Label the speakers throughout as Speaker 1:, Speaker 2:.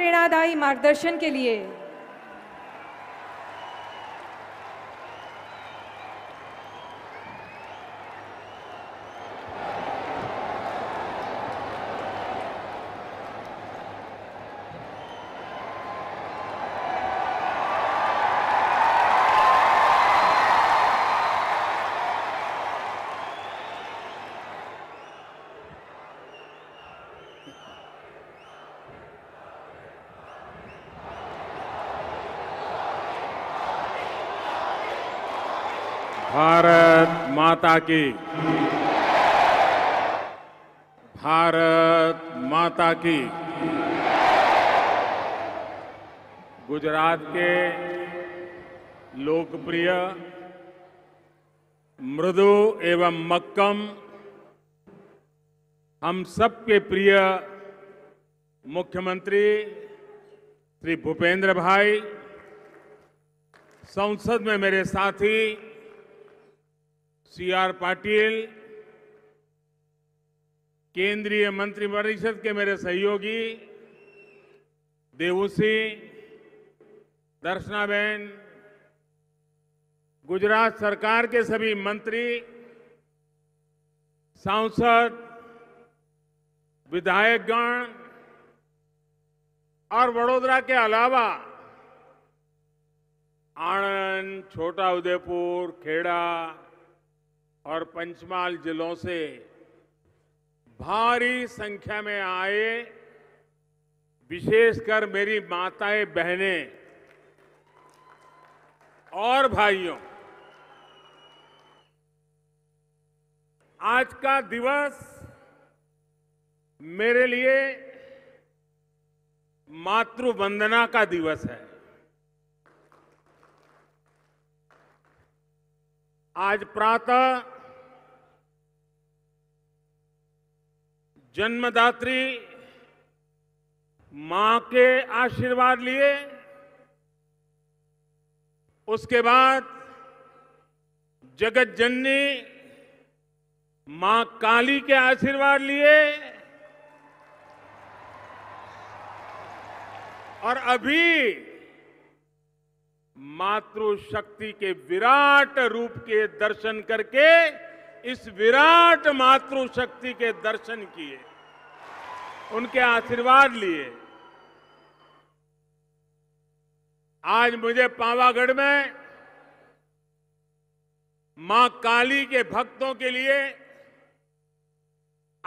Speaker 1: प्रेरणादायी मार्गदर्शन के लिए की भारत माता की गुजरात के लोकप्रिय मृदु एवं मक्कम हम सबके प्रिय मुख्यमंत्री श्री भूपेंद्र भाई संसद में मेरे साथी सी आर पाटिल केंद्रीय मंत्रिपरिषद के मेरे सहयोगी देवू सिंह दर्शनाबेन गुजरात सरकार के सभी मंत्री सांसद विधायकगण और वडोदरा के अलावा आणंद छोटा उदयपुर खेड़ा और पंचमाल जिलों से भारी संख्या में आए विशेषकर मेरी माताएं बहनें और भाइयों आज का दिवस मेरे लिए मातृ वंदना का दिवस है आज प्रातः जन्मदात्री मां के आशीर्वाद लिए उसके बाद जगत जननी मां काली के आशीर्वाद लिए और अभी मातृशक्ति के विराट रूप के दर्शन करके इस विराट मातृशक्ति के दर्शन किए उनके आशीर्वाद लिए आज मुझे पावागढ़ में मां काली के भक्तों के लिए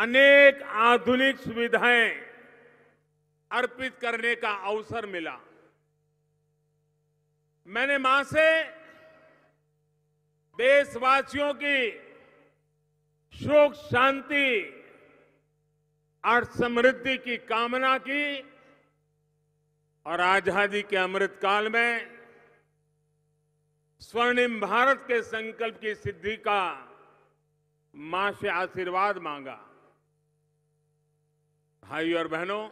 Speaker 1: अनेक आधुनिक सुविधाएं अर्पित करने का अवसर मिला मैंने मां से देशवासियों की सुख शांति और समृद्धि की कामना की और आजादी के अमृत काल में स्वर्णिम भारत के संकल्प की सिद्धि का मां से आशीर्वाद मांगा भाई और बहनों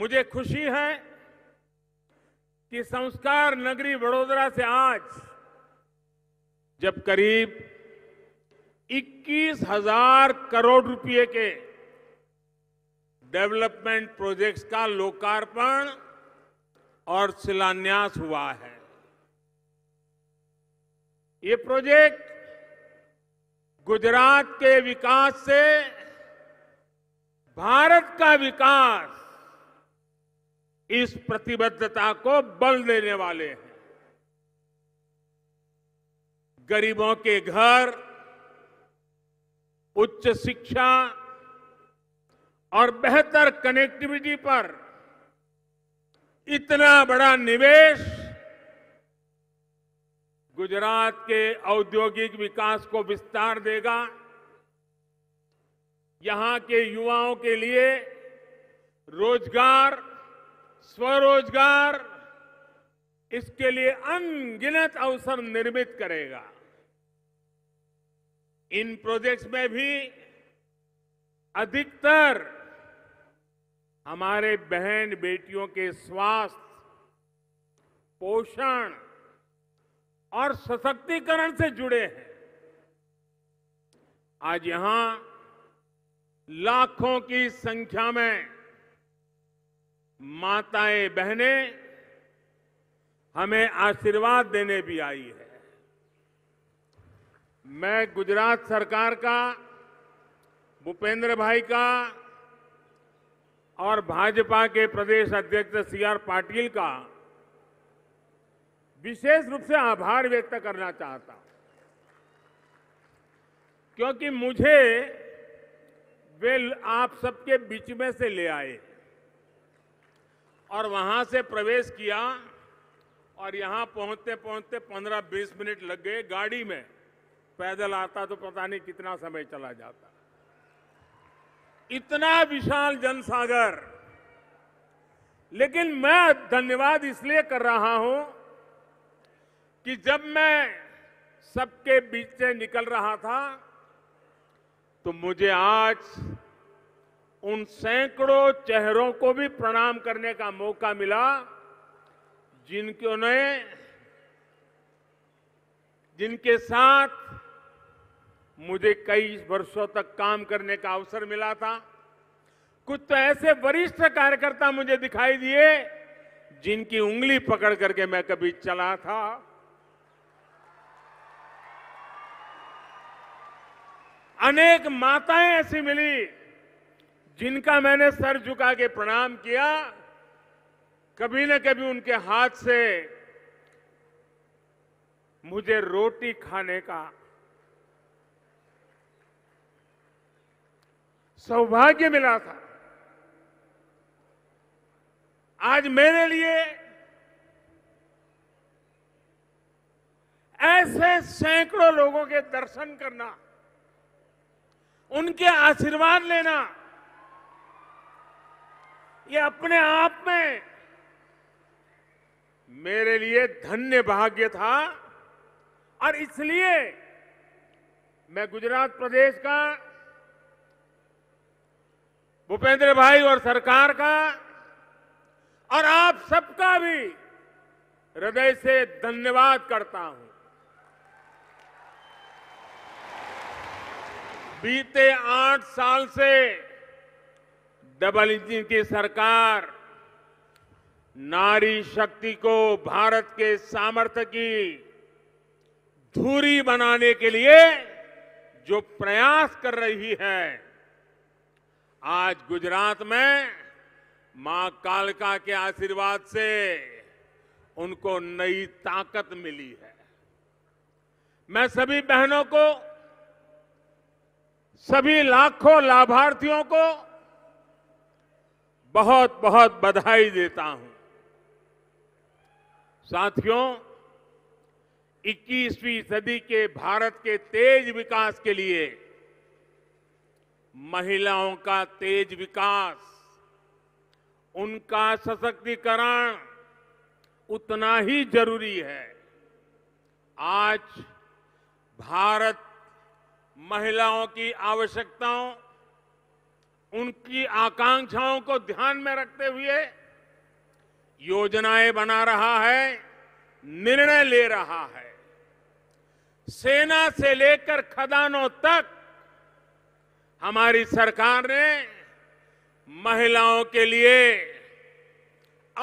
Speaker 1: मुझे खुशी है कि संस्कार नगरी वडोदरा से आज जब करीब इक्कीस हजार करोड़ रुपए के डेवलपमेंट प्रोजेक्ट्स का लोकार्पण और शिलान्यास हुआ है ये प्रोजेक्ट गुजरात के विकास से भारत का विकास इस प्रतिबद्धता को बल देने वाले हैं गरीबों के घर उच्च शिक्षा और बेहतर कनेक्टिविटी पर इतना बड़ा निवेश गुजरात के औद्योगिक विकास को विस्तार देगा यहां के युवाओं के लिए रोजगार स्वरोजगार इसके लिए अनगिनत अवसर निर्मित करेगा इन प्रोजेक्ट्स में भी अधिकतर हमारे बहन बेटियों के स्वास्थ्य पोषण और सशक्तिकरण से जुड़े हैं आज यहां लाखों की संख्या में माताएं बहनें हमें आशीर्वाद देने भी आई है मैं गुजरात सरकार का भूपेंद्र भाई का और भाजपा के प्रदेश अध्यक्ष सी आर पाटिल का विशेष रूप से आभार व्यक्त करना चाहता हूं क्योंकि मुझे वे आप सबके बीच में से ले आए और वहां से प्रवेश किया और यहां पहुंचते पहुंचते 15-20 मिनट लग गए गाड़ी में पैदल आता तो पता नहीं कितना समय चला जाता इतना विशाल जनसागर लेकिन मैं धन्यवाद इसलिए कर रहा हूं कि जब मैं सबके बीच से निकल रहा था तो मुझे आज उन सैकड़ों चेहरों को भी प्रणाम करने का मौका मिला जिनको ने जिनके साथ मुझे कई वर्षों तक काम करने का अवसर मिला था कुछ तो ऐसे वरिष्ठ कार्यकर्ता मुझे दिखाई दिए जिनकी उंगली पकड़ करके मैं कभी चला था अनेक माताएं ऐसी मिली जिनका मैंने सर झुका के प्रणाम किया कभी न कभी उनके हाथ से मुझे रोटी खाने का सौभाग्य मिला था आज मेरे लिए ऐसे सैकड़ों लोगों के दर्शन करना उनके आशीर्वाद लेना ये अपने आप में मेरे लिए धन्य भाग्य था और इसलिए मैं गुजरात प्रदेश का भूपेंद्र भाई और सरकार का और आप सबका भी हृदय से धन्यवाद करता हूं बीते आठ साल से डबल इंजन की सरकार नारी शक्ति को भारत के सामर्थ्य की धूरी बनाने के लिए जो प्रयास कर रही है आज गुजरात में मां कालका के आशीर्वाद से उनको नई ताकत मिली है मैं सभी बहनों को सभी लाखों लाभार्थियों को बहुत बहुत बधाई देता हूं साथियों 21वीं सदी के भारत के तेज विकास के लिए महिलाओं का तेज विकास उनका सशक्तिकरण उतना ही जरूरी है आज भारत महिलाओं की आवश्यकताओं उनकी आकांक्षाओं को ध्यान में रखते हुए योजनाएं बना रहा है निर्णय ले रहा है सेना से लेकर खदानों तक हमारी सरकार ने महिलाओं के लिए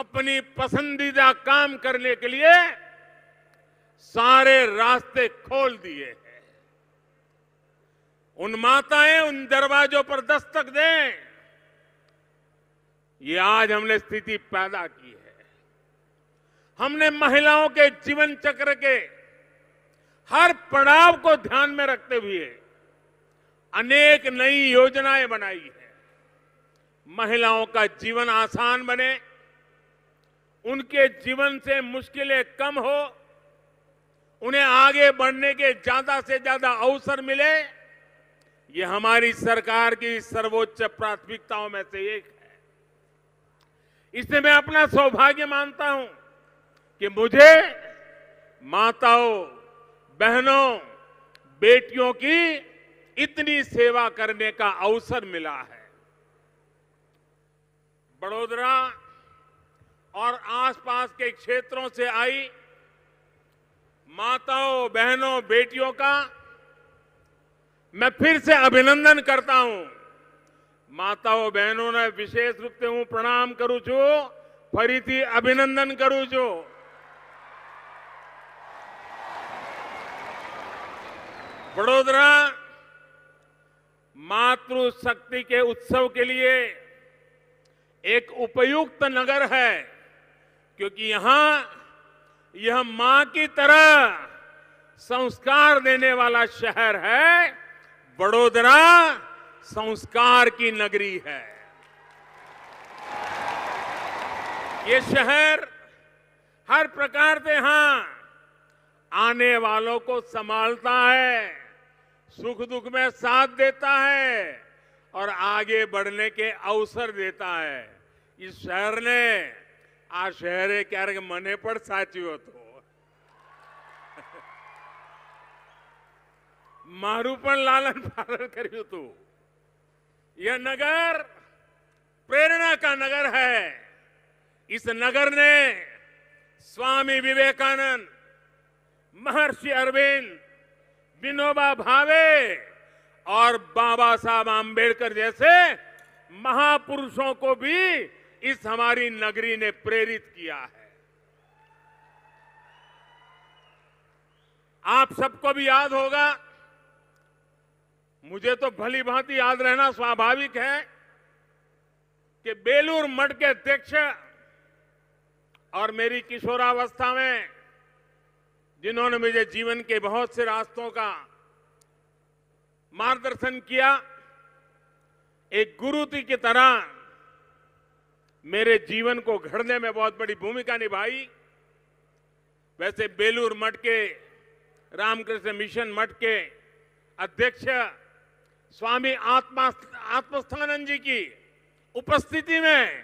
Speaker 1: अपनी पसंदीदा काम करने के लिए सारे रास्ते खोल दिए हैं उन माताएं उन दरवाजों पर दस्तक दें ये आज हमने स्थिति पैदा की है हमने महिलाओं के जीवन चक्र के हर पड़ाव को ध्यान में रखते हुए अनेक नई योजनाएं बनाई है महिलाओं का जीवन आसान बने उनके जीवन से मुश्किलें कम हो उन्हें आगे बढ़ने के ज्यादा से ज्यादा अवसर मिले ये हमारी सरकार की सर्वोच्च प्राथमिकताओं में से एक है इसे मैं अपना सौभाग्य मानता हूं कि मुझे माताओं बहनों बेटियों की इतनी सेवा करने का अवसर मिला है बड़ोदरा और आसपास के क्षेत्रों से आई माताओं बहनों बेटियों का मैं फिर से अभिनंदन करता हूं माताओं बहनों ने विशेष रूप से हूं प्रणाम करू छू फरी अभिनंदन करू छू वडोदरा मातृशक्ति के उत्सव के लिए एक उपयुक्त नगर है क्योंकि यहां यह मां की तरह संस्कार देने वाला शहर है बड़ोदरा संस्कार की नगरी है ये शहर हर प्रकार से यहां आने वालों को संभालता है सुख दुख में साथ देता है और आगे बढ़ने के अवसर देता है इस शहर ने आ शहरे क्या मने साची हो तो મારું लालन पालन करू કર્યું यह नगर प्रेरणा का नगर है इस नगर ने स्वामी विवेकानंद महर्षि अरविंद विनोबा भावे और बाबा साहब आम्बेडकर जैसे महापुरुषों को भी इस हमारी नगरी ने प्रेरित किया है आप सबको भी याद होगा मुझे तो भली भांति याद रहना स्वाभाविक है कि बेलूर मठ के अध्यक्ष और मेरी किशोरावस्था में जिन्होंने मुझे जीवन के बहुत से रास्तों का मार्गदर्शन किया एक गुरु जी की तरह मेरे जीवन को घड़ने में बहुत बड़ी भूमिका निभाई वैसे बेलूर मठ के रामकृष्ण मिशन मठ के अध्यक्ष स्वामी आत्मा आत्मस्थानंद जी की उपस्थिति में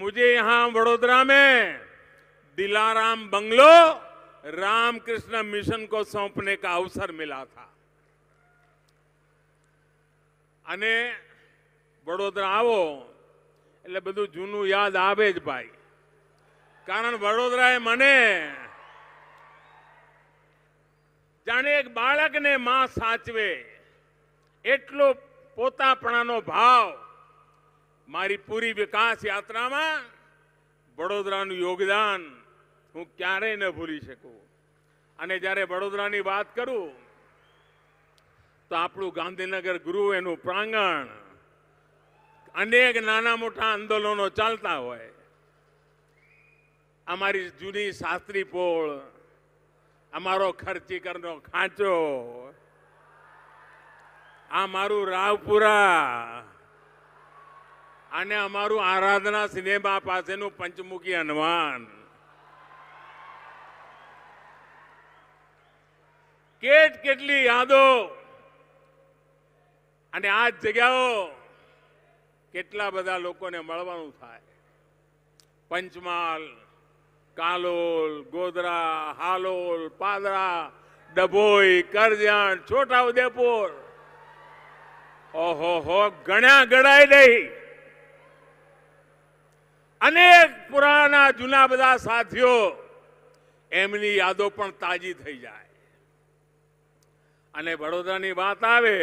Speaker 1: मुझे यहां वडोदरा में दिलाराम बंगलो रामकृष्ण मिशन को सौंपने का अवसर मिला था वडोदरा વડોદરા આવો એટલે બધું જૂનું યાદ આવે भाई कारण કારણ मने जाने एक એક ने मां साचवे એટલો પોતાપણાનો ભાવ મારી પૂરી વિકાસ યાત્રામાં વડોદરાનું યોગદાન હું ક્યારેય ન ભૂલી શકું અને જ્યારે વડોદરાની વાત કરું તો આપણું ગાંધીનગર ગૃહ એનું પ્રાંગણ અનેક નાના મોટા આંદોલનો ચાલતા હોય અમારી જૂની શાસ્ત્રી પોળ અમારો ખર્ચીકરનો ખાંચો આ મારું રાવપુરા અને અમારું આરાધના સિનેમા પાસેનું પંચમુખી હનુમાન કેટ કેટલી યાદો અને આ જગ્યાઓ કેટલા બધા લોકોને મળવાનું થાય પંચમહાલ કાલોલ ગોધરા હાલોલ પાદરા ડભોઈ કરજણ છોટા ઉદયપુર ઓહો હો ગણ્યા ગણાય નહીં અનેક પુરાના જૂના બધા સાથીઓ એમની યાદો પણ તાજી થઈ જાય અને વડોદરાની વાત આવે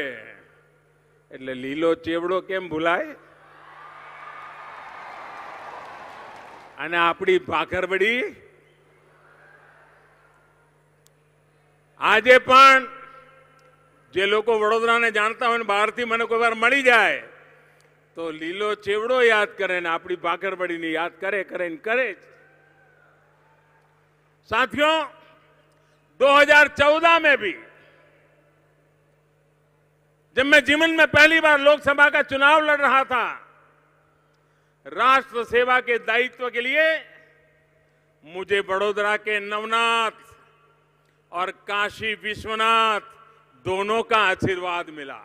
Speaker 1: એટલે લીલો ચેવડો કેમ ભૂલાય અને આપણી ભાખરવડી આજે પણ जे लोग वडोदरा ने जाता हो બહારથી मैंने कोई बार मड़ी जाए तो लीलो चेवड़ो याद કરે अपनी આપણી ने याद करे करे करे साथियों 2014 में भी जब मैं जीवन में पहली बार लोकसभा का चुनाव लड़ रहा था राष्ट्र सेवा के दायित्व के लिए मुझे वडोदरा के नवनाथ और काशी विश्वनाथ दोनों का आशीर्वाद मिला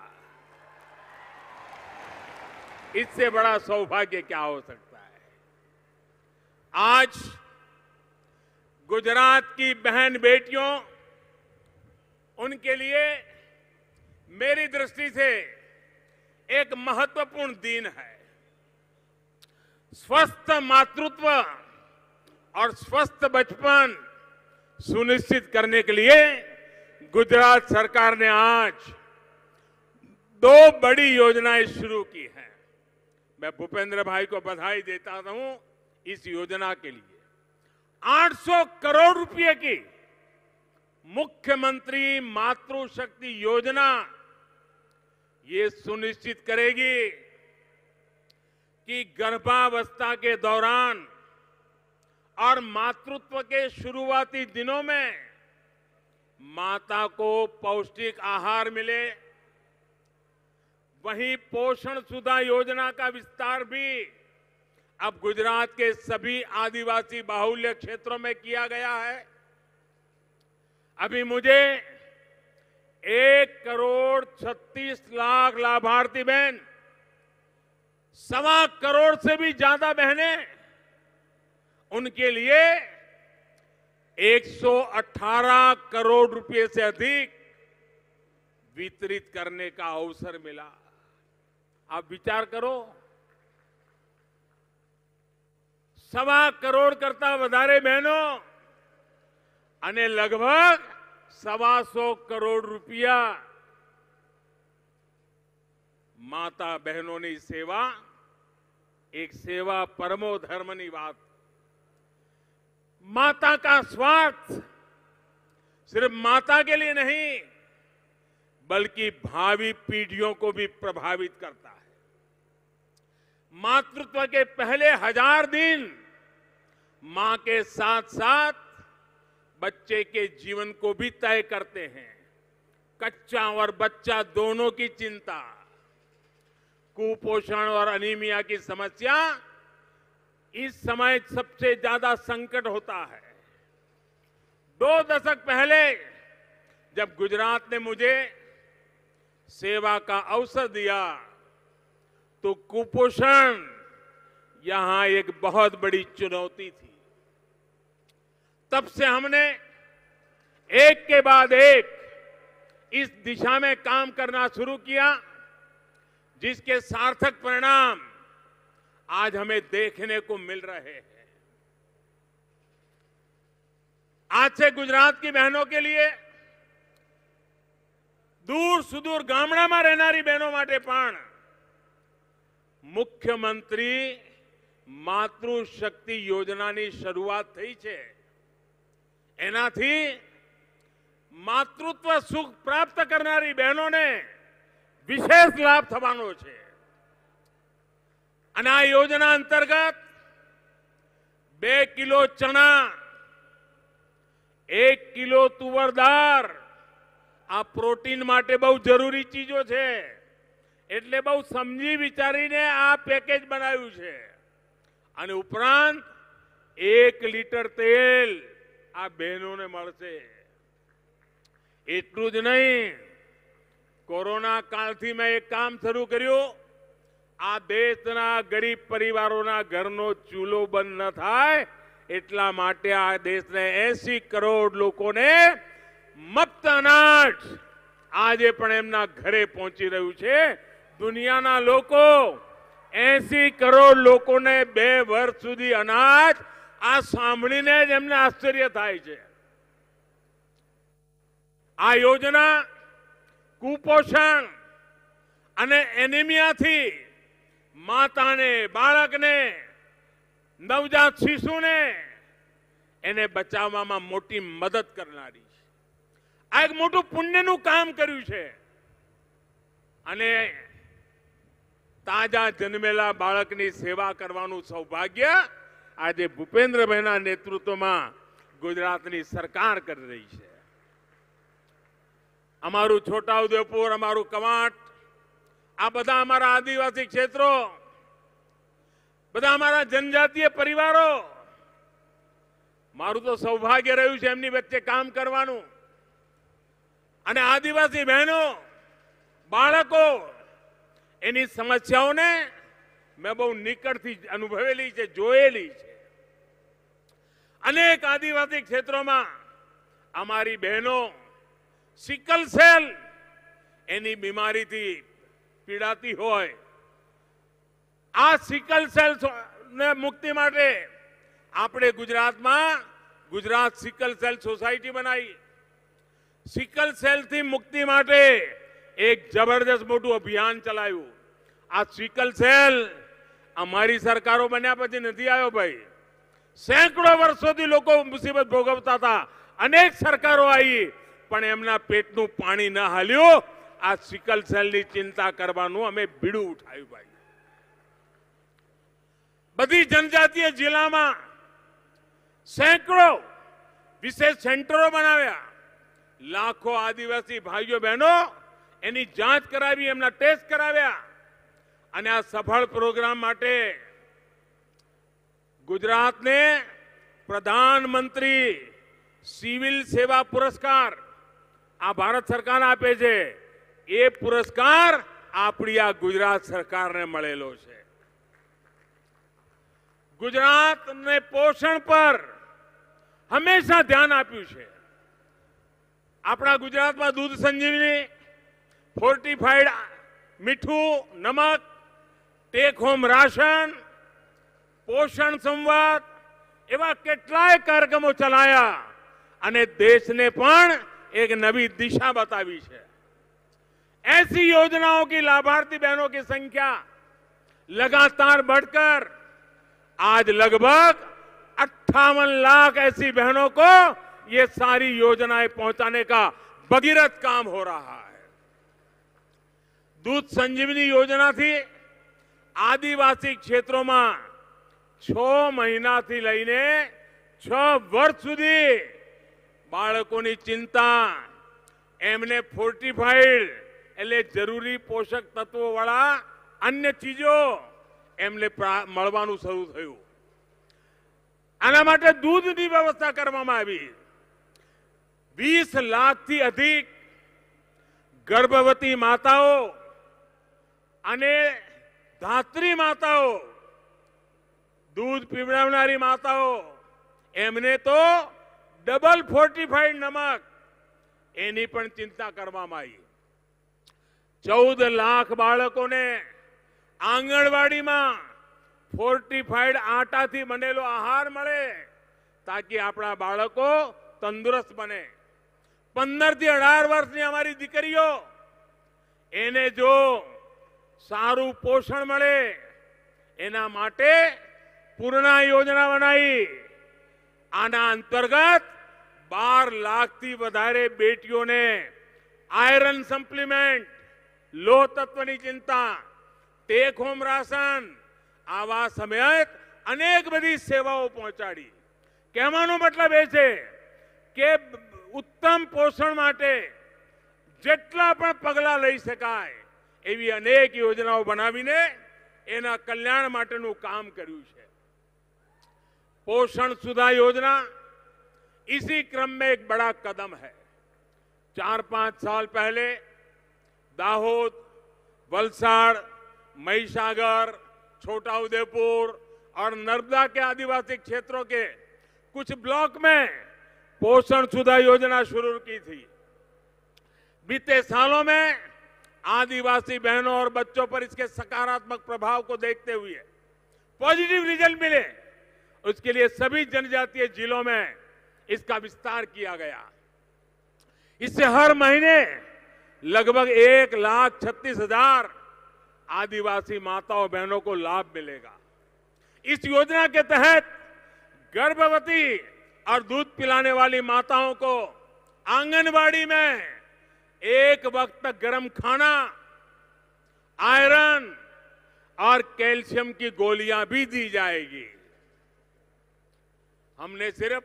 Speaker 1: इससे बड़ा सौभाग्य क्या हो सकता है आज गुजरात की बहन बेटियों उनके लिए मेरी दृष्टि से एक महत्वपूर्ण दिन है स्वस्थ मातृत्व और स्वस्थ बचपन सुनिश्चित करने के लिए गुजरात सरकार ने आज दो बड़ी योजनाएं शुरू की हैं मैं भूपेंद्र भाई को बधाई देता हूं इस योजना के लिए 800 करोड़ रुपए की मुख्यमंत्री मातृशक्ति योजना ये सुनिश्चित करेगी कि गर्भावस्था के दौरान और मातृत्व के शुरुआती दिनों में माता को पौष्टिक आहार मिले वहीं पोषण सुधा योजना का विस्तार भी अब गुजरात के सभी आदिवासी बाहुल्य क्षेत्रों में किया गया है अभी मुझे एक करोड़ छत्तीस लाख लाभार्थी बहन सवा करोड़ से भी ज्यादा बहनें उनके लिए 118 करोड़ रुपए से अधिक वितरित करने का अवसर मिला आप विचार करो सवा करोड़ करता वारे बहनों लगभग सवा सौ करोड़ रुपया माता बहनों की सेवा एक सेवा परमो धर्मनी बात माता का स्वार्थ सिर्फ माता के लिए नहीं बल्कि भावी पीढ़ियों को भी प्रभावित करता है मातृत्व के पहले हजार दिन मां के साथ साथ बच्चे के जीवन को भी तय करते हैं कच्चा और बच्चा दोनों की चिंता कुपोषण और अनीमिया की समस्या इस समय सबसे ज्यादा संकट होता है दो दशक पहले जब गुजरात ने मुझे सेवा का अवसर दिया तो कुपोषण यहां एक बहुत बड़ी चुनौती थी तब से हमने एक के बाद एक इस दिशा में काम करना शुरू किया जिसके सार्थक परिणाम आज हमें देखने को मिल रहे हैं आज से गुजरात की बहनों के लिए दूर सुदूर गामड़ा बहनों मुख्यमंत्री मातृशक्ति योजना की शुरुआत थी एना मातृत्व सुख प्राप्त करना बहनों ने विशेष लाभ थाना है અને આ યોજના અંતર્ગત બે કિલો ચણા એક કિલો તુવર દાળ આ પ્રોટીન માટે બહુ જરૂરી ચીજો છે એટલે બહુ સમજી વિચારીને આ પેકેજ બનાવ્યું છે અને ઉપરાંત એક લીટર તેલ આ બહેનોને મળશે એટલું જ નહીં કોરોના કાળથી મેં એક કામ શરૂ કર્યું આ દેશના ગરીબ પરિવારોના ઘરનો ચૂલો બંધ ન થાય એટલા માટે આ દેશને એસી કરોડ લોકોને મફત અનાજ આજે પણ એમના ઘરે પહોંચી રહ્યું છે દુનિયાના લોકો એસી કરોડ લોકોને બે વર્ષ સુધી અનાજ આ સાંભળીને જ એમને આશ્ચર્ય થાય છે આ યોજના કુપોષણ અને એનિમિયાથી માતાને બાળકને નવજાત શિશુને એને બચાવવામાં મોટી મદદ કરનારી છે આ એક મોટું પુણ્યનું કામ કર્યું છે અને તાજા જન્મેલા બાળકની સેવા કરવાનું સૌભાગ્ય આજે ભૂપેન્દ્રભાઈના નેતૃત્વમાં ગુજરાતની સરકાર કરી રહી છે અમારું છોટાઉદેપુર અમારું કવાંટ આ બધા અમારા આદિવાસી ક્ષેત્રો બધા અમારા જનજાતીય પરિવારો મારું તો સૌભાગ્ય રહ્યું છે એમની વચ્ચે કામ કરવાનું અને આદિવાસી બહેનો બાળકો એની સમસ્યાઓને મેં બહુ નિકટથી અનુભવેલી છે જોયેલી છે અનેક આદિવાસી ક્ષેત્રોમાં અમારી બહેનો સિકલ સેલ એની બીમારીથી પીડાતી હોય આ સિકલ સેલ સે મુક્તિ માટે આપણે ગુજરાતમાં ગુજરાત સિકલ સેલ સોસાયટી બનાવી સિકલ સેલ થી મુક્તિ માટે એક જબરદસ્ત મોટો અભિયાન ચલાવ્યો આ સિકલ સેલ અમારી સરકારો બન્યા પછી નથી આવ્યો ભાઈ સેંકડો વર્ષોથી લોકો મુસીબત ભોગવતા હતા અનેક સરકારો આવી પણ એમના પેટનું પાણી ન હલ્યું આ સિકલ સેલની ચિંતા કરવાનું અમે બીડું ઉઠાવ્યું ભાઈ બધી જનજાતીય જિલ્લામાં સેંકડો વિશેષ સેન્ટરો બનાવ્યા લાખો આદિવાસી ભાઈઓ બહેનો એની જાંચ કરાવી એમના ટેસ્ટ કરાવ્યા અને આ સફળ પ્રોગ્રામ માટે ગુજરાતને પ્રધાનમંત્રી સિવિલ સેવા પુરસ્કાર આ ભારત સરકાર આપે છે એ પુરસ્કાર આપણી આ ગુજરાત સરકારને મળેલો છે ગુજરાતને પોષણ પર હંમેશા ધ્યાન આપ્યું છે આપણા ગુજરાતમાં દૂધ સંજીવની ફોર્ટિફાઈડ મીઠું નમક ટેક હોમ રાશન પોષણ સંવાદ એવા કેટલાય કાર્યક્રમો ચલાયા અને દેશને પણ એક નવી દિશા બતાવી છે ऐसी योजनाओं की लाभार्थी बहनों की संख्या लगातार बढ़कर आज लगभग अट्ठावन लाख ऐसी बहनों को ये सारी योजनाएं पहुंचाने का भगीरथ काम हो रहा है दूध संजीवनी योजना थी आदिवासी क्षेत्रों में छ महीना थी लईने छ वर्ष सुधी बाढ़ चिंता एमने फोर्टिफाइड એટલે જરૂરી પોષક તત્વો વાળા અન્ય ચીજો એમને મળવાનું શરૂ થયું આના માટે દૂધની વ્યવસ્થા કરવામાં આવી વીસ લાખથી અધિક ગર્ભવતી માતાઓ અને ધાત્રી માતાઓ દૂધ પીવડાવનારી માતાઓ એમને તો ડબલ ફોર્ટિફાઈડ નમક એની પણ ચિંતા કરવામાં આવી ચૌદ લાખ બાળકોને આંગણવાડીમાં ફોર્ટીફાઈડ આટાથી બનેલો આહાર મળે તાકી આપણા બાળકો તંદુરસ્ત બને પંદરથી અઢાર વર્ષની અમારી દીકરીઓ એને જો સારું પોષણ મળે એના માટે પૂર્ણા યોજના બનાવી આના અંતર્ગત બાર લાખથી વધારે બેટીઓને આયરન સપ્લિમેન્ટ લોહ તત્વની ચિંતા ટેક હોમ રાશન આવા સમેત અનેક બધી સેવાઓ પહોંચાડી કહેવાનો મતલબ એ છે કે ઉત્તમ પોષણ માટે જેટલા પણ પગલાં લઈ શકાય એવી અનેક યોજનાઓ બનાવીને એના કલ્યાણ માટેનું કામ કર્યું છે પોષણ સુધા યોજના ઈસી ક્રમમાં એક एक કદમ कदम ચાર પાંચ સાલ साल दाहोद वलसाड़ महिसागर छोटा उदयपुर और नर्मदा के आदिवासी क्षेत्रों के कुछ ब्लॉक में पोषण सुधा योजना शुरू की थी बीते सालों में आदिवासी बहनों और बच्चों पर इसके सकारात्मक प्रभाव को देखते हुए पॉजिटिव रिजल्ट मिले उसके लिए सभी जनजातीय जिलों में इसका विस्तार किया गया इससे हर महीने लगभग एक लाख छत्तीस हजार आदिवासी माताओं बहनों को लाभ मिलेगा इस योजना के तहत गर्भवती और दूध पिलाने वाली माताओं को आंगनबाड़ी में एक वक्त तक गर्म खाना आयरन और कैल्शियम की गोलियां भी दी जाएगी हमने सिर्फ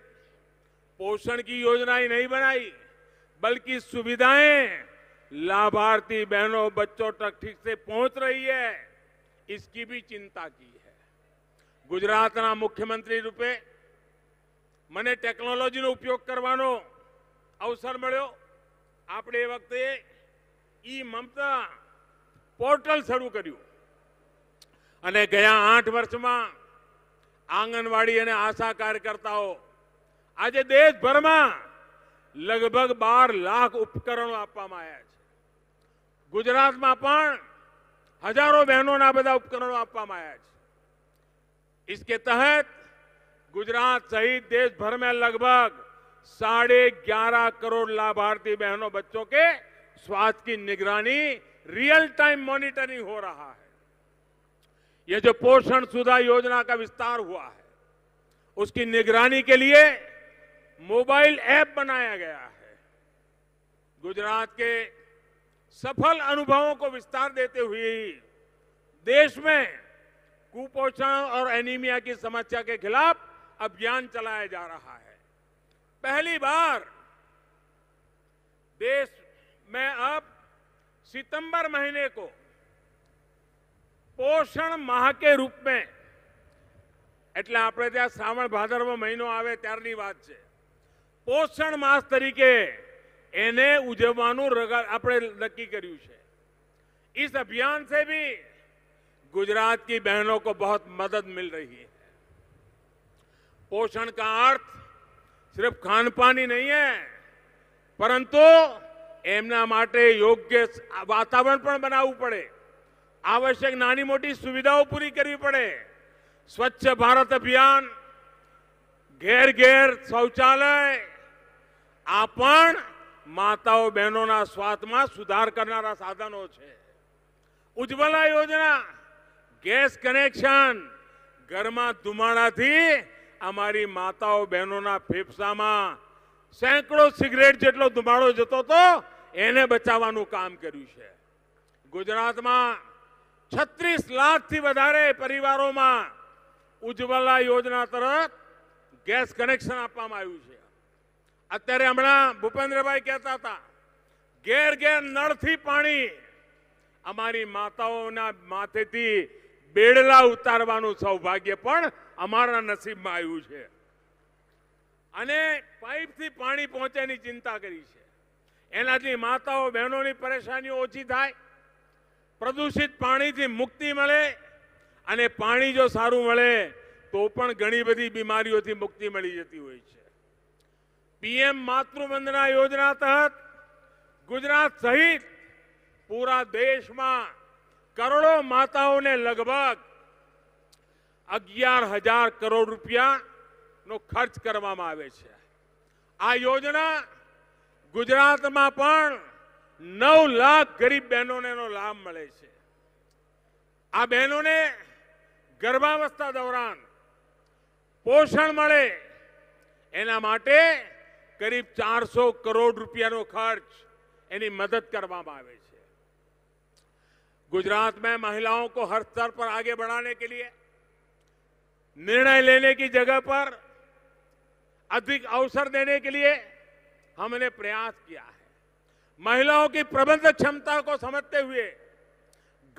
Speaker 1: पोषण की योजना ही नहीं बनाई बल्कि सुविधाएं लाभार्थी बहनों बच्चों तक ठीक से पहुंच रही है इसकी भी चिंता की है गुजरात ना मुख्यमंत्री रूपे मैंने टेक्नोलॉजी नो उपयोग करने अवसर मिलो आप वक्त ई ममता पोर्टल शुरू कर गया आठ वर्ष में आंगनवाड़ी और आशा कार्यकर्ताओं आज देशभर में लगभग बार लाख उपकरणों आप आया गुजरात में हजारों बहनों બધા बदा उपकरणों आप इसके तहत गुजरात सहित देशभर में लगभग साढ़े ग्यारह करोड़ लाभार्थी बहनों बच्चों के स्वास्थ्य की निगरानी रियल टाइम मॉनिटरिंग हो रहा है यह जो पोषण सुधा योजना का विस्तार हुआ है उसकी निगरानी के लिए मोबाइल ऐप बनाया गया है गुजरात के सफल अनुभवों को विस्तार देते हुए देश में कुपोषण और एनीमिया की समस्या के खिलाफ अभियान चलाया जा रहा है पहली बार देश में अब सितंबर महीने को पोषण माह के रूप में एट्ले अपने ત્યાં श्रावण ભાદરવો મહિનો આવે ત્યારની વાત पोषण मास तरीके એને ઉજવવાનું આપણે નક્કી કર્યું છે इस અભિયાન સે भी गुजरात की बहनों को बहुत मदद मिल रही है पोषण का अर्थ सिर्फ खान पान ही પરંતુ એમના માટે યોગ્ય વાતાવરણ પણ બનાવવું પડે આવશ્યક નાની મોટી સુવિધાઓ પૂરી કરવી પડે સ્વચ્છ ભારત અભિયાન ઘેર ઘેર શૌચાલય આ પણ માતાઓ બહેનોના સ્વાસ્થ્યમાં સુધાર કરનારા સાધનો છે ઉજ્જવલા યોજના ગેસ કનેક્શન ઘરમાં ધુમાડાથી અમારી માતાઓ બહેનોના ફેફસામાં સેંકડો સિગરેટ જેટલો ધુમાડો જતો હતો એને બચાવવાનું કામ કર્યું છે ગુજરાતમાં છત્રીસ લાખથી વધારે પરિવારોમાં ઉજ્જવલા યોજના તરફ ગેસ કનેક્શન આપવામાં આવ્યું છે અત્યારે હમણાં ભૂપેન્દ્રભાઈ કહેતા હતા ઘેર ઘેર નળથી પાણી અમારી માતાઓના માથેથી બેડલા ઉતારવાનું સૌભાગ્ય પણ અમારા નસીબમાં આવ્યું છે અને પાઇપથી પાણી પહોંચેની ચિંતા કરી છે એનાથી માતાઓ બહેનોની પરેશાનીઓ ઓછી થાય પ્રદૂષિત પાણીથી મુક્તિ મળે અને પાણી જો સારું મળે તો પણ ઘણી બધી બીમારીઓથી મુક્તિ મળી જતી હોય છે પીએમ માતૃવંદના યોજના તહત ગુજરાત સહિત પૂરા દેશમાં કરોડો માતાઓને લગભગ અગિયાર હજાર કરોડ રૂપિયાનો ખર્ચ કરવામાં આવે છે આ યોજના ગુજરાતમાં પણ નવ લાખ ગરીબ બહેનોને લાભ મળે છે આ બહેનોને ગર્ભાવસ્થા દૌરાન પોષણ મળે એના માટે करीब 400 करोड़ रुपयाનો ખર્ચ એની મદદ કરવામાં આવે છે ગુજરાતમાં મહિલાઓ કો હર સ્તર પર આગળ વધાને કે લિયે નિર્ણય લેને કી જગ્યા પર અધિક અવસર દેને કે લિયે હમેને પ્રયાસ કિયા હૈ મહિલાઓ કી પ્રબંધ ક્ષમતા કો સમજે હુએ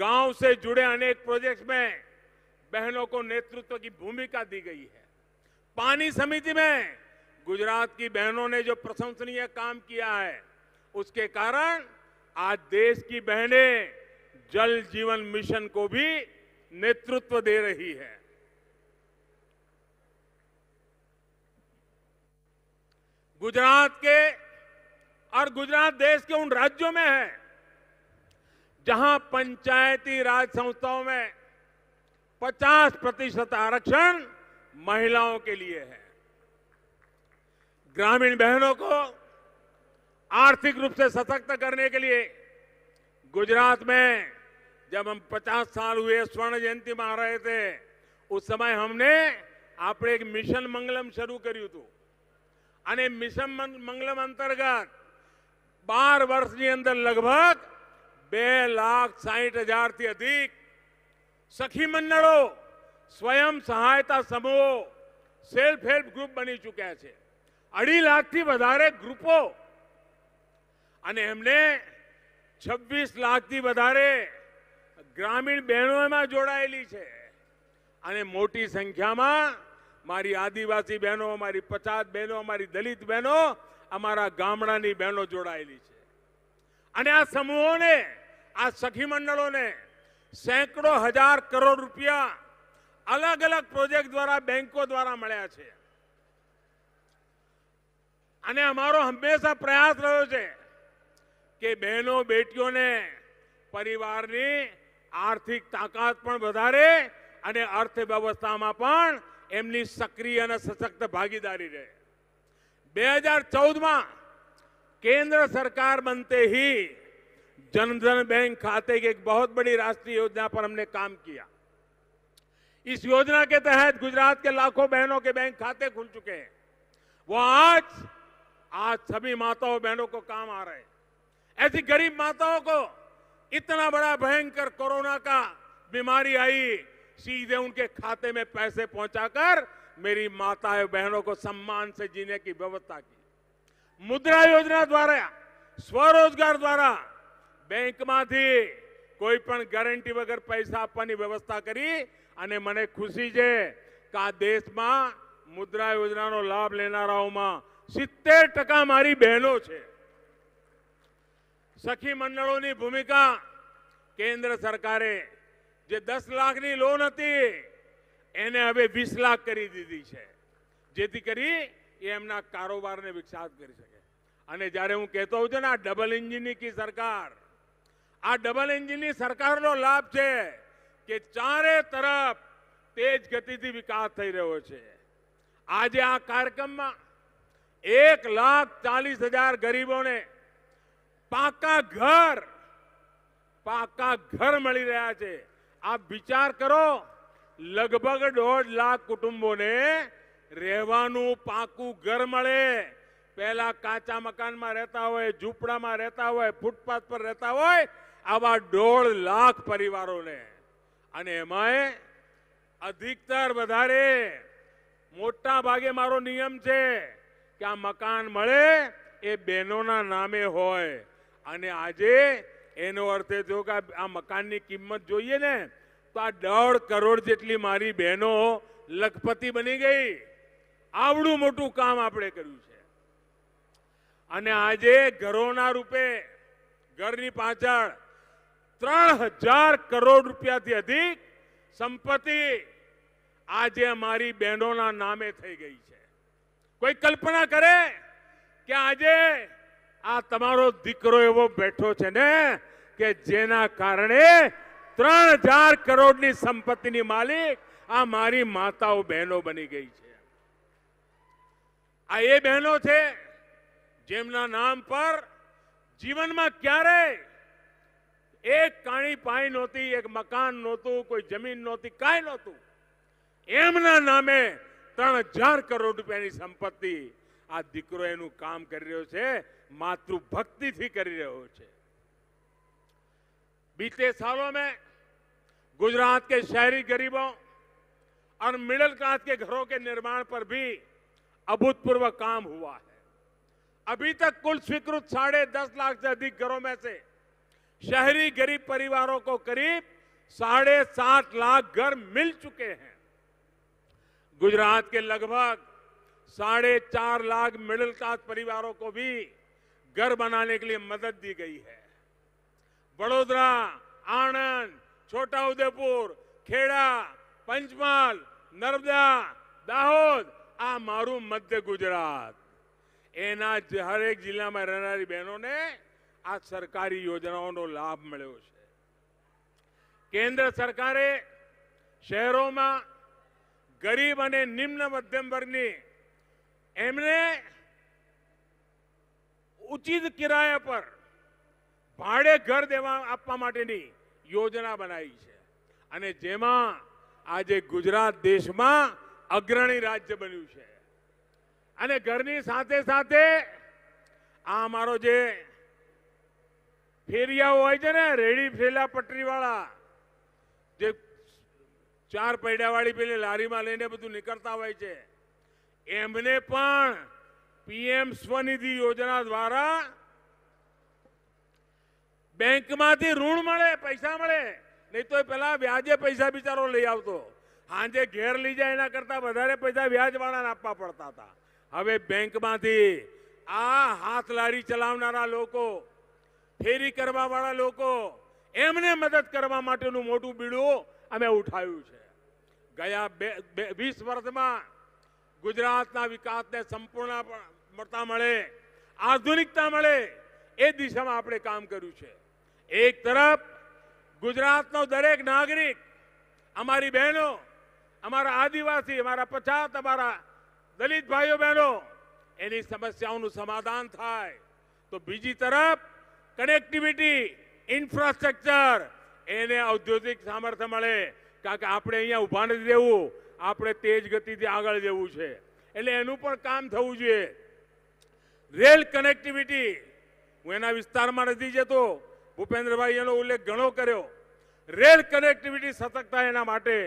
Speaker 1: ગામ સે જુડે અનેક પ્રોજેક્ટ મે બહેનો કો નેતૃત્વ કી ભૂમિકા દી ગઈ હૈ પાણી સમિતિ મે गुजरात की बहनों ने जो प्रशंसनीय काम किया है उसके कारण आज देश की बहनें जल जीवन मिशन को भी नेतृत्व दे रही है गुजरात के और गुजरात देश के उन राज्यों में है जहां पंचायती राज संस्थाओं में 50 प्रतिशत आरक्षण महिलाओं के लिए है ग्रामीण बहनों को आर्थिक रूप से सशक्त करने के लिए गुजरात में जब हम 50 साल हुए स्वर्ण जयंती में आ रहे थे उस समय हमने આપણે એક મિશન મંગલમ શરૂ કર્યું હતું અને મિશન મંગલમ અંતર્ગત બાર વર્ષની અંદર લગભગ બે લાખ સાહીઠ હજારથી અધિક સખી મંડળો સ્વયં સહાયતા સમૂહો સેલ્ફ હેલ્પ ગ્રુપ બની ચૂક્યા છે અઢી લાખથી વધારે ગ્રુપો અને એમને છવ્વીસ લાખથી વધારે ગ્રામીણ બહેનો એમાં જોડાયેલી છે અને મોટી સંખ્યામાં મારી આદિવાસી બહેનો અમારી પચાસ બહેનો અમારી દલિત બહેનો અમારા ગામડાની બહેનો જોડાયેલી છે અને આ સમૂહોને આ સખી મંડળોને સેંકડો હજાર કરોડ રૂપિયા અલગ અલગ પ્રોજેક્ટ દ્વારા બેંકો દ્વારા મળ્યા છે અને અમારો હંમેશા પ્રયાસ રહ્યો છે કે બહેનો બેટીઓને પરિવારની આર્થિક તાકાત પણ વધારે અને અર્થવ્યવસ્થામાં પણ એમની સક્રિય અને સશક્ત ભાગીદારી રહે બે હજાર ચૌદમાં કેન્દ્ર સરકાર બનતે ही जनधन बैंक खाते की एक बहुत बड़ी राष्ट्रीय योजना पर हमने काम किया इस योजना के तहत गुजरात के लाखों बहनों के बैंक खाते खुल चुके हैं वो आज આ સભી માતાઓ બહેનો કો કામ આ રહે છે એવી ગરીબ માતાઓ કો એટના બડા ભયંકર કોરોના કા બીમારી આઈ સીધે ઉનકે ખાતે મે પૈસે પહોંચા કર મેરી માતાઓ બહેનો કો સન્માન સે જીને કી વ્યવસ્થા કી મુદ્રા યોજના દ્વારા સ્વરોજગાર દ્વારા બેંક માથી કોઈ પણ ગેરંટી વગર પૈસા અપવાની વ્યવસ્થા કરી અને મને ખુશી છે કે આ દેશ માં મુદ્રા યોજના નો લાભ લેનારાઓમાં સિત્તેર ટકા મારી બહેનો છે સખી મંડળોની ભૂમિકા કેન્દ્ર સરકારે જે દસ લાખની લોન હતી એને હવે વીસ લાખ કરી દીધી છે જેથી કરી એ એમના કારોબારને વિકસાત કરી શકે અને જ્યારે હું કહેતો હોઉં છું ને આ ડબલ એન્જિનની કી સરકાર આ ડબલ એન્જિનની સરકારનો લાભ છે કે ચારે તરફ તેજ ગતિથી વિકાસ થઈ રહ્યો છે આજે આ કાર્યક્રમમાં એક લાખ ચાલીસ હજાર ગરીબોને પાકા ઘર પાકા ઘર મળી રહ્યા છે આપ વિચાર કરો લગભગ દોઢ લાખ કુટુંબોને રહેવાનું પાકું ઘર મળે પહેલા કાચા મકાનમાં રહેતા હોય ઝૂંપડામાં રહેતા હોય ફૂટપાથ પર રહેતા હોય આવા દોઢ લાખ પરિવારોને અને એમાંય અધિકતર વધારે મોટા ભાગે મારો નિયમ છે કે આ મકાન મળે એ બહેનોના નામે હોય અને આજે એનો અર્થ એ થયો કે આ મકાનની કિંમત જોઈએ ને તો આ દોઢ કરોડ જેટલી મારી બહેનો લખપતિ બની ગઈ આવડું મોટું કામ આપણે કર્યું છે અને આજે ઘરોના રૂપે ઘરની પાછળ ત્રણ હજાર કરોડ રૂપિયાથી અધિક સંપત્તિ આજે અમારી બહેનોના નામે થઈ ગઈ છે કોઈ કલ્પના કરે કે આજે આ તમારો દીકરો એવો બેઠો છે ને કે જેના કારણે ત્રણ હજાર કરોડની સંપત્તિની માલિક આ મારી માતાઓ બહેનો બની ગઈ છે આ એ બહેનો છે જેમના નામ પર જીવનમાં ક્યારે એક કાણી પાઈ નહોતી એક મકાન નહોતું કોઈ જમીન નહોતી કાંઈ નહોતું એમના નામે ત્રણ करोड़ કરોડ संपत्ति आ दीको एनु काम કામ કરી बीते सालों में गुजरात के शहरी गरीबों और मिडिल क्लास के घरों के निर्माण पर भी अभूतपूर्व काम हुआ है अभी तक कुल स्वीकृत साढ़े दस लाख से अधिक घरों में से शहरी गरीब परिवारों को करीब साढ़े सात लाख घर मिल चुके हैं गुजरात के लगभग साढ़े चार लाख मिडिल क्लास परिवारों को भी घर बनाने के लिए मदद दी गई है बड़ोदरा आनंद छोटा उदयपुर खेड़ा पंचमहल नर्मदा दाहोद आ मारू मध्य गुजरात एना हर एक जिला में रहना बहनों ने आ सरकारी योजनाओं नो लाभ मिलो केंद्र सरकारे शहरों में ગરીબ અને નિમ્ન મધ્યમ વર્ગની એમને ઉચિત કિરાયા પર ભાડે ઘર દેવા આપવા માટેની યોજના બનાવી છે અને જેમાં આજે ગુજરાત દેશમાં અગ્રણી રાજ્ય બન્યું છે અને ઘરની સાથે સાથે આ અમારો જે ફેરિયાઓ હોય છે ને રેડી ફેલા પટરીવાળા ચાર પૈડાવાળી પેલી લારીમાં લઈને બધું નીકળતા હોય છે એમને પણ પીએમ સ્વનિધિ યોજના દ્વારા બેંકમાંથી ઋણ મળે પૈસા મળે નહીં તો પેલા વ્યાજે પૈસા બિચારો લઈ આવતો હાંજે ઘેર લઈ જાય એના કરતાં વધારે પૈસા વ્યાજવાળાને આપવા પડતા હતા હવે બેંકમાંથી આ હાથ લારી ચલાવનારા લોકો ફેરી કરવાવાળા લોકો એમને મદદ કરવા માટેનું મોટું બીડું અમે ઉઠાવ્યું છે ગયા બે વીસ વર્ષમાં ગુજરાતના વિકાસને સંપૂર્ણ મળતા મળે આધુનિકતા મળે એ દિશામાં આપણે કામ કર્યું છે એક તરફ ગુજરાતનો દરેક નાગરિક અમારી બહેનો અમારા આદિવાસી અમારા પછાત અમારા દલિત ભાઈઓ બહેનો એની સમસ્યાઓનું સમાધાન થાય તો બીજી તરફ કનેક્ટિવિટી ઇન્ફ્રાસ્ટ્રક્ચર એને ઔદ્યોગિક સામર્થ્ય મળે કારણ કે આપણે અહીંયા ઊભા નથી રહેવું આપણે તેજ ગતિથી આગળ જવું છે એટલે એનું પણ કામ થવું જોઈએ રેલ કનેક્ટિવિટી હું એના વિસ્તારમાં નથી જતો ભૂપેન્દ્રભાઈ એનો ઉલ્લેખ ઘણો કર્યો રેલ કનેક્ટિવિટી સતત એના માટે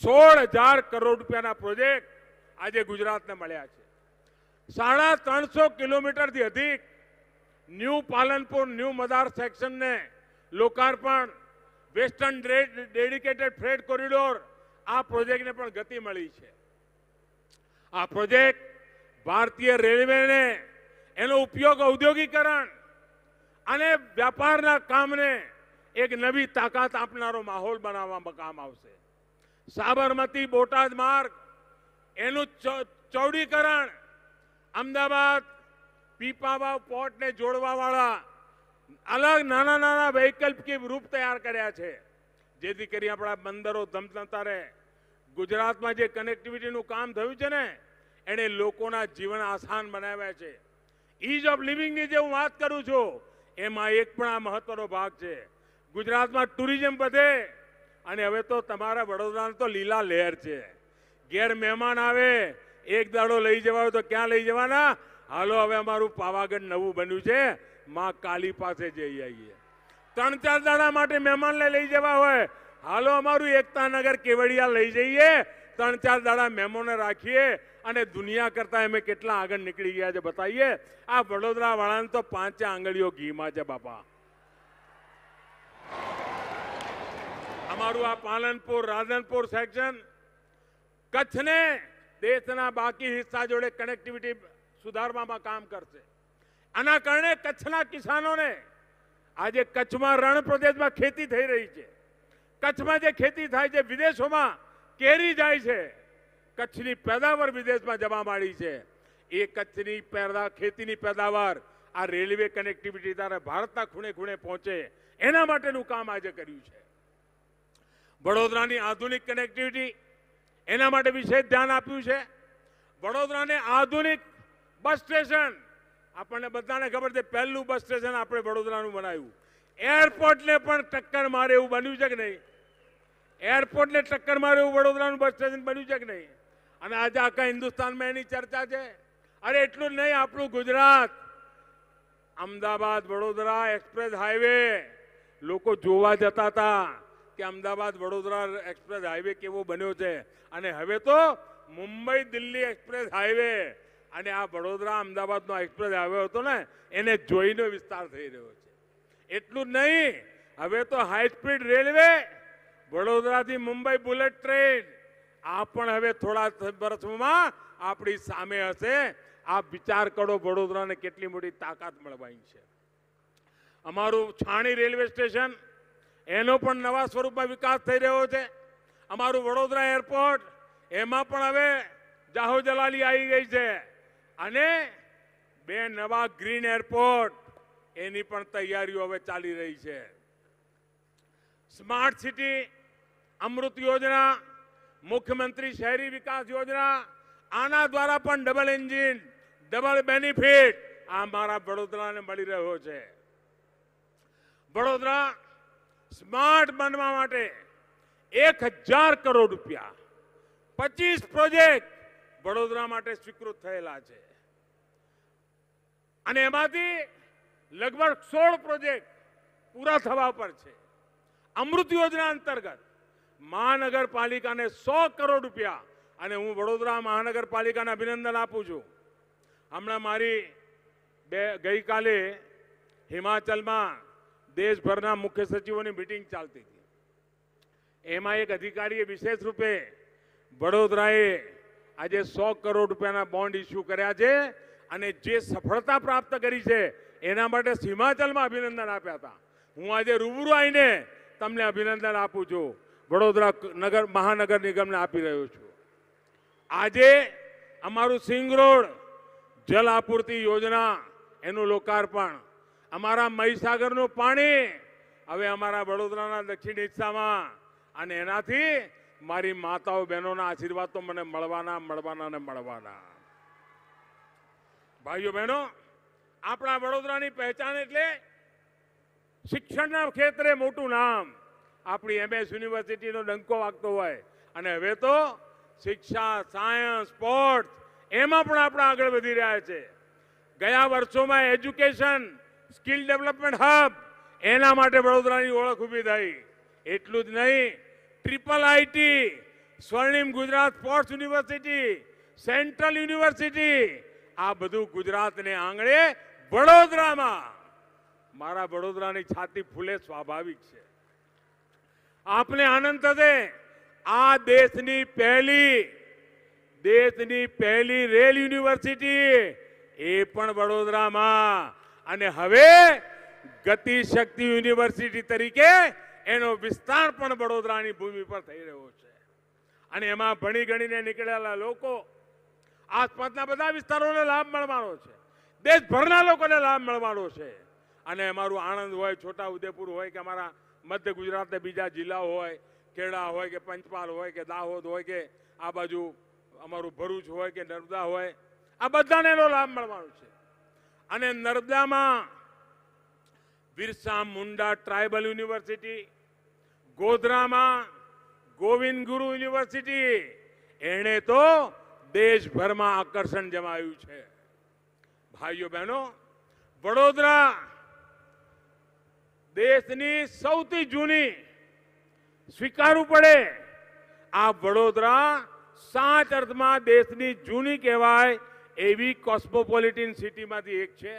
Speaker 1: સોળ હજાર કરોડ રૂપિયાના પ્રોજેક્ટ આજે ગુજરાતને મળ્યા છે સાડા ત્રણસો કિલોમીટરથી અધિક ન્યૂ પાલનપુર ન્યૂ મદાર સેક્શનને લોકાર્પણ વેસ્ટર્ન ડેડિકેટેડ ફ્રેડ કોરિડોર આ પ્રોજેક્ટને પણ ગતિ મળી છે આ પ્રોજેક્ટ ભારતીય રેલવેને એનો ઉપયોગ ઔદ્યોગિકરણ અને વ્યાપારના કામને એક નવી તાકાત આપનારો માહોલ બનાવવામાં કામ આવશે સાબરમતી બોટાદ માર્ગ એનું ચૌડીકરણ અમદાવાદ પીપાવા પોર્ટને જોડવાવાળા અલગ નાના નાના વૈકલ્પિક રૂપ તૈયાર કર્યા છે જેથી કરી આપણા બંદરો ધમધમતા રહે ગુજરાતમાં જે કનેક્ટિવિટીનું કામ થયું છે ને એણે લોકોના જીવન આસાન બનાવ્યા છે ઇઝ ઓફ લિવિંગની જે હું વાત કરું છું એમાં એક પણ આ મહત્વનો ભાગ છે ગુજરાતમાં ટુરિઝમ વધે અને હવે તો તમારા વડોદરાનો તો લીલા લહેર છે ઘેર મહેમાન આવે એક દાડો લઈ જવા તો ક્યાં લઈ જવાના હાલો હવે અમારું પાવાગઢ નવું બન્યું છે માં કાલી પાસે જઈ આવીએ ત્રણ ચાર દાડા માટે મહેમાનને લઈ જવા હોય હાલો અમારું એકતા નગર કેવડિયા લઈ જઈએ ત્રણ ચાર દાડા મહેમાનને રાખીએ અને દુનિયા કરતા અમે કેટલા આગળ નીકળી ગયા છે બતાવીએ આ વડોદરા વાળાને તો પાંચે આંગળીઓ ઘીમાં છે બાપા અમારું આ પાલનપુર રાધનપુર સેક્શન કચ્છને દેશના બાકી હિસ્સા જોડે કનેક્ટિવિટી સુધારવામાં કામ કરશે આના કારણે કચ્છના કિસાનોને આજે કચ્છમાં રણ પ્રદેશમાં ખેતી થઈ રહી છે કચ્છમાં જે ખેતી થાય છે વિદેશોમાં કેરી જાય છે કચ્છની પેદાવાર વિદેશમાં જવા માંડી છે એ કચ્છની પેદા ખેતીની પેદાવાર આ રેલવે કનેક્ટિવિટી દ્વારા ભારતના ખૂણે ખૂણે પહોંચે એના માટેનું કામ આજે કર્યું છે વડોદરાની આધુનિક કનેક્ટિવિટી એના માટે વિશેષ ધ્યાન આપ્યું છે વડોદરાને આધુનિક બસ સ્ટેશન આપણને બધાને ખબર છે પહેલું બસ સ્ટેશન આપણે વડોદરાનું બનાવ્યું એરપોર્ટને પણ ટક્કર મારે એવું બન્યું છે કે નહીં એરપોર્ટને ટક્કર મારે એવું વડોદરાનું બસ સ્ટેશન બન્યું છે કે નહીં અને આજે આખા હિન્દુસ્તાનમાં એની ચર્ચા છે અરે એટલું જ નહીં આપણું ગુજરાત અમદાવાદ વડોદરા એક્સપ્રેસ હાઈવે લોકો જોવા જતા હતા કે અમદાવાદ વડોદરા એક્સપ્રેસ હાઈવે કેવો બન્યો છે અને હવે તો મુંબઈ દિલ્હી એક્સપ્રેસ હાઈવે અને આ વડોદરા અમદાવાદનો એક્સપ્રેસ આવ્યો હતો ને એને જોઈને વિસ્તાર થઈ રહ્યો છે એટલું નહીં હવે તો હાઈ સ્પીડ રેલવે વડોદરાથી મુંબઈ બુલેટ ટ્રેન આ પણ હવે થોડા વર્ષોમાં આપણી સામે હશે આ વિચાર કરો વડોદરાને કેટલી મોટી તાકાત મળવાની છે અમારું છાણી રેલવે સ્ટેશન એનો પણ નવા સ્વરૂપમાં વિકાસ થઈ રહ્યો છે અમારું વડોદરા એરપોર્ટ એમાં પણ હવે જાહો જલાલી આવી ગઈ છે અને બે નવા ગ્રીન એરપોર્ટ એની પણ તૈયારીઓ હવે ચાલી રહી છે સ્માર્ટ સિટી અમૃત યોજના મુખ્યમંત્રી શહેરી વિકાસ યોજના આના દ્વારા પણ ડબલ એન્જિન ડબલ બેનિફિટ આ મારા વડોદરાને મળી રહ્યો છે વડોદરા સ્માર્ટ બનવા માટે એક હજાર કરોડ રૂપિયા પચીસ પ્રોજેક્ટ વડોદરા માટે સ્વીકૃત થયેલા છે અને એમાંથી લગભગ સોળ પ્રોજેક્ટ પૂરા થવા પર છે અમૃત યોજના અંતર્ગત મહાનગરપાલિકાને સો કરોડ રૂપિયા અને હું વડોદરા મહાનગરપાલિકાને અભિનંદન આપું છું હમણાં મારી બે ગઈકાલે હિમાચલમાં દેશભરના મુખ્ય સચિવોની મિટિંગ ચાલતી હતી એમાં એક અધિકારીએ વિશેષ રૂપે વડોદરાએ આજે સો કરોડ રૂપિયાના બોન્ડ ઇસ્યુ કર્યા છે અને જે સફળતા પ્રાપ્ત કરી છે એના માટે હિમાચલમાં અભિનંદન આપ્યા હતા હું આજે રૂબરૂ આવીને તમને અભિનંદન આપું છું વડોદરા નગર મહાનગર નિગમને આપી રહ્યો છું આજે અમારું સિંગ રોડ જલ આપૂર્તિ યોજના એનું લોકાર્પણ અમારા મહીસાગરનું પાણી હવે અમારા વડોદરાના દક્ષિણ હિસ્સામાં અને એનાથી મારી માતાઓ બહેનોના આશીર્વાદ તો મને મળવાના મળવાના અને મળવાના ભાઈઓ બહેનો આપણા વડોદરાની પહેચાન એટલે શિક્ષણના ક્ષેત્રે મોટું નામ આપણી એમએસ યુનિવર્સિટીનો ડંકો વાગતો હોય અને હવે તો શિક્ષા સાયન્સ સ્પોર્ટ્સ એમાં પણ આપણે આગળ વધી રહ્યા છે ગયા વર્ષોમાં એજ્યુકેશન સ્કિલ ડેવલપમેન્ટ હબ એના માટે વડોદરાની ઓળખ ઊભી થઈ એટલું જ નહીં triple IT Swarnim Gujarat sports university central university આ બધું ગુજરાતને આંગળે વડોદરામાં મારા વડોદરાની છાતી ફૂલે સ્વાભાવિક છે આપને આનંદ થશે આ દેશની પહેલી દેશની પહેલી રેલ યુનિવર્સિટી એ પણ વડોદરામાં અને હવે ગતિશક્તિ યુનિવર્સિટી તરીકે એનો વિસ્તાર પણ વડોદરાની ભૂમિ પર થઈ રહ્યો છે અને એમાં ભણી ગણીને નીકળેલા લોકો આસપાસના બધા વિસ્તારોને લાભ મળવાનો છે દેશભરના લોકોને લાભ મળવાનો છે અને અમારું આણંદ હોય છોટા ઉદેપુર હોય કે અમારા મધ્ય ગુજરાતના બીજા જિલ્લાઓ હોય ખેડા હોય કે પંચપાલ હોય કે દાહોદ હોય કે આ બાજુ અમારું ભરૂચ હોય કે નર્મદા હોય આ બધાને એનો લાભ મળવાનો છે અને નર્મદામાં બિરસા મુંડા ટ્રાઇબલ યુનિવર્સિટી ગોધરામાં ગોવિંદ ગુરુ યુનિવર્સિટી એણે તો દેશભરમાં આકર્ષણ જમાયું છે ભાઈઓ બહેનો વડોદરા દેશની સૌથી જૂની સ્વીકારવું પડે આ વડોદરા સાચ અર્થમાં દેશની જૂની કહેવાય એવી કોસ્મોપોલિટન સિટીમાંથી એક છે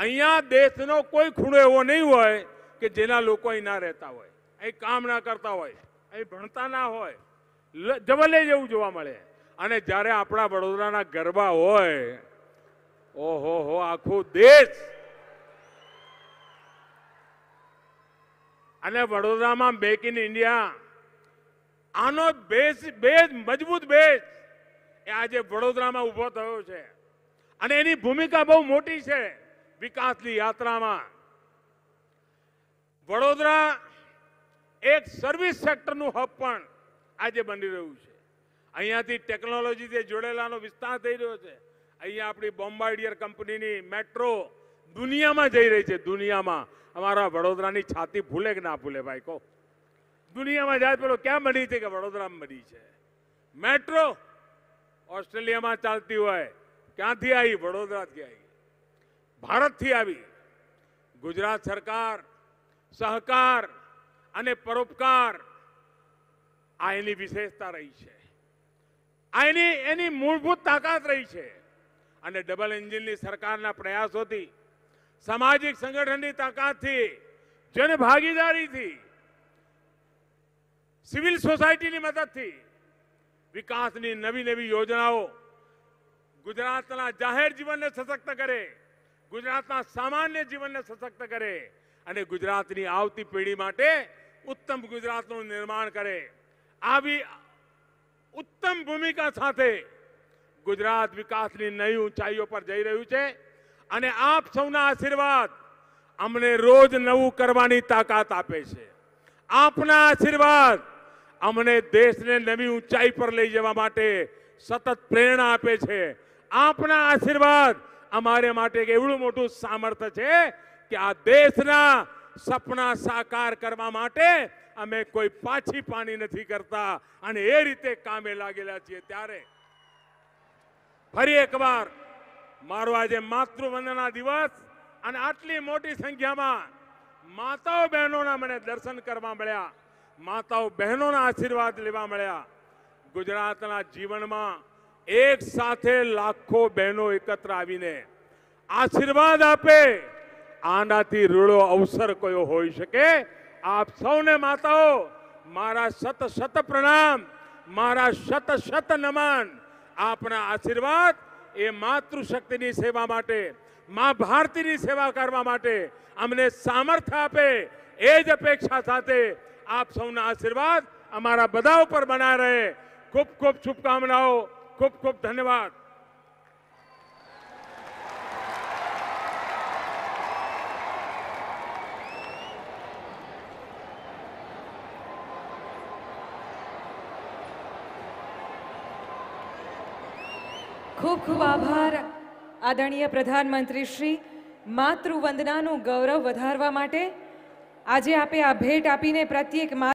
Speaker 1: અહીંયા દેશનો કોઈ ખૂણો એવો નહીં હોય કે જેના લોકો અહીં ના રહેતા હોય અહીં કામ ના કરતા હોય અહીં ભણતા ના હોય જવલે જેવું જોવા મળે અને જ્યારે આપણા વડોદરાના ગરબા હોય ઓહો હો આખો દેશ અને વડોદરામાં મેક ઇન ઇન્ડિયા આનો બેઝ બેઝ મજબૂત બેઝ એ આજે વડોદરામાં ઊભો થયો છે અને એની ભૂમિકા બહુ મોટી છે વિકાસની યાત્રામાં વડોદરા એક સર્વિસ સેક્ટરનું હબ પણ આજે બની રહ્યું છે અહીંયાથી ટેકનોલોજીથી જોડેલાનો વિસ્તાર થઈ રહ્યો છે અહીંયા આપણી બોમ્બાર્ડિયર કંપનીની મેટ્રો દુનિયામાં જઈ રહી છે દુનિયામાં અમારા વડોદરાની છાતી ભૂલે કે ના ભૂલે ભાઈ કહો દુનિયામાં જાય પેલો ક્યાં મળી છે કે વડોદરામાં મળી છે મેટ્રો ઓસ્ટ્રેલિયામાં ચાલતી હોય ક્યાંથી આવી વડોદરાથી આવી ભારતથી આવી ગુજરાત સરકાર સહકાર અને પરોપકાર આ એની વિશેષતા રહી છે આ એની એની મૂળભૂત તાકાત રહી છે અને ડબલ એન્જિનની સરકારના પ્રયાસોથી સામાજિક સંગઠનની તાકાતથી જન ભાગીદારીથી સિવિલ સોસાયટીની મદદથી વિકાસની નવી નવી યોજનાઓ ગુજરાતના જાહેર જીવનને સશક્ત કરે ગુજરાતના સામાન્ય જીવનને સશક્ત કરે અને ગુજરાતની આવતી પેઢી માટે ઉત્તમ ગુજરાતનું નિર્માણ કરે આવી ઉત્તમ ભૂમિકા સાથે ગુજરાત વિકાસની નવી ઊંચાઈઓ પર જઈ રહ્યું છે અને આપ સૌના આશીર્વાદ અમને રોજ નવું કરવાની તાકાત આપે છે આપના આશીર્વાદ અમને દેશને નવી ઊંચાઈ પર લઈ જવા માટે સતત પ્રેરણા આપે છે આપના આશીર્વાદ અમારે માટે એવડું મોટું સામર્થ્ય છે કે આ દેશના સપના સાકાર કરવા માટે અમે કોઈ પાછી પાણી નથી કરતા અને એ રીતે કામે લાગેલા છીએ ત્યારે ફરી એકવાર મારો આજે માતૃવંદના દિવસ અને આટલી મોટી સંખ્યામાં માતાઓ બહેનોના મને દર્શન કરવા મળ્યા માતાઓ બહેનોના આશીર્વાદ લેવા મળ્યા ગુજરાતના જીવનમાં એક સાથે લાખો બહેનો એકત્ર આવીને આશીર્વાદ આપે આનાથી રૂડો અવસર કયો હોઈ શકે आप સૌને માતાઓ મારા শত শত প্রণাম મારા শত শত નમન આપના આશીર્વાદ એ માતૃશક્તિની સેવા માટે માં ભારતીની સેવા કરવા માટે અમને સામર્થ્ય આપે એ જ અપેક્ષા સાથે આપ સૌના આશીર્વાદ અમારા બઢાવ પર બના રહે ખૂબ ખૂબ શુભકામનાઓ ખૂબ ખૂબ ધન્યવાદ ખૂબ આભાર આદરણીય પ્રધાનમંત્રી શ્રી માતૃવંદનાનું ગૌરવ વધારવા માટે આજે આપે આ ભેટ આપીને પ્રત્યેક